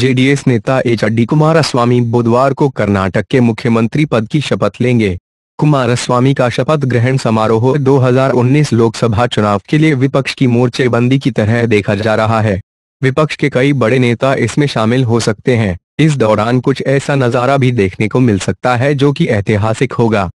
JDS नेता H D Kumaraswamy बुधवार को कर्नाटक के मुख्यमंत्री पद की शपथ लेंगे कुमारस्वामी का शपथ ग्रहण समारोह 2019 लोकसभा चुनाव के लिए विपक्ष की मोर्चेबंदी की तरह देखा जा रहा है विपक्ष के कई बड़े नेता इसमें शामिल हो सकते हैं इस दौरान कुछ ऐसा नजारा भी देखने को मिल सकता है जो कि ऐतिहासिक होगा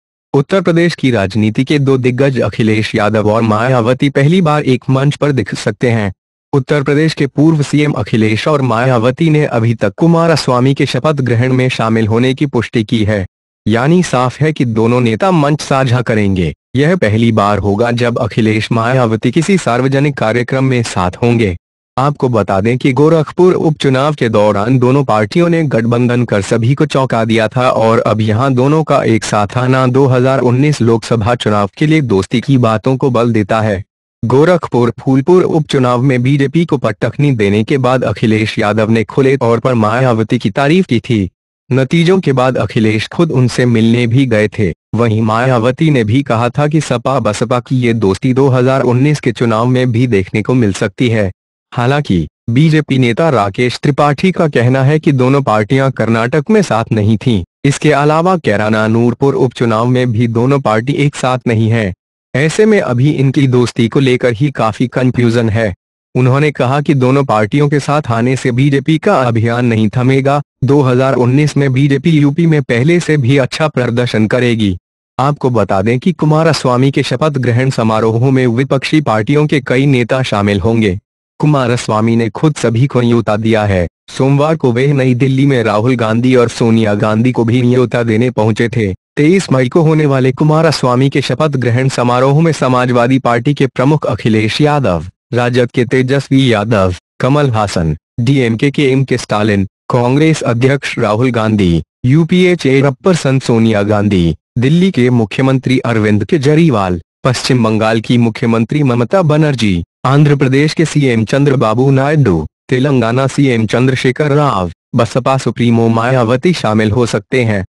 उत्तर प्रदेश की राजनीति के दो दिग्गज अखिलेश यादव और मायावती पहली बार एक मंच पर दिख सकते हैं उत्तर प्रदेश के पूर्व सीएम अखिलेश और मायावती ने अभी तक कुमारस्वामी के शपथ ग्रहण में शामिल होने की पुष्टि की है यानी साफ है कि दोनों नेता मंच साझा करेंगे यह पहली बार होगा जब अखिलेश मायावती किसी सार्वजनिक कार्यक्रम में साथ होंगे आपको बता दें कि गोरखपुर उपचुनाव के दौरान दोनों पार्टियों ने गठबंधन कर सभी को चौंका दिया था और अब यहां दोनों का एक साथ आना 2019 लोकसभा चुनाव के लिए दोस्ती की बातों को बल देता है गोरखपुर फूलपुर उपचुनाव में बीजेपी को पटखनी देने के बाद अखिलेश यादव ने खुले तौर पर मायावती की तारीफ की थी नतीजों के बाद अखिलेश खुद उनसे मिलने भी गए थे वहीं मायावती ने भी कहा था कि सपा बसपा की ये दोस्ती 2019 के चुनाव में भी देखने को मिल सकती है हालांकि बीजेपी नेता राकेश त्रिपाठी का कहना है कि दोनों पार्टियां कर्नाटक में साथ नहीं थीं। इसके अलावा कैराना नूरपुर उपचुनाव में भी दोनों पार्टी एक साथ नहीं है ऐसे में अभी इनकी दोस्ती को लेकर ही काफी कंफ्यूजन है उन्होंने कहा कि दोनों पार्टियों के साथ आने से बीजेपी का अभियान नहीं थमेगा 2019 में बीजेपी यूपी में पहले से भी अच्छा प्रदर्शन करेगी आपको बता दें कि कुमारस्वामी के शपथ ग्रहण समारोह में विपक्षी पार्टियों के कई नेता शामिल होंगे कुमारस्वामी ने खुद सभी को न्योता दिया है सोमवार को वे नई दिल्ली में राहुल गांधी और सोनिया गांधी को भी न्योता देने पहुंचे थे तेईस मई को होने वाले कुमारा स्वामी के शपथ ग्रहण समारोह में समाजवादी पार्टी के प्रमुख अखिलेश यादव राजद के तेजस्वी यादव कमल हासन डीएमके के एम के स्टालिन कांग्रेस अध्यक्ष Rahul Gandhi UPA chairperson Sonia Gandhi Delhi के मुख्यमंत्री अरविंद केजरीवाल पश्चिम बंगाल की मुख्यमंत्री ममता बनर्जी आंध्र प्रदेश के CM Chandrababu Naidu Telangana CM Chandrashekar Rao BSP supremo Mayawati शामिल हो सकते हैं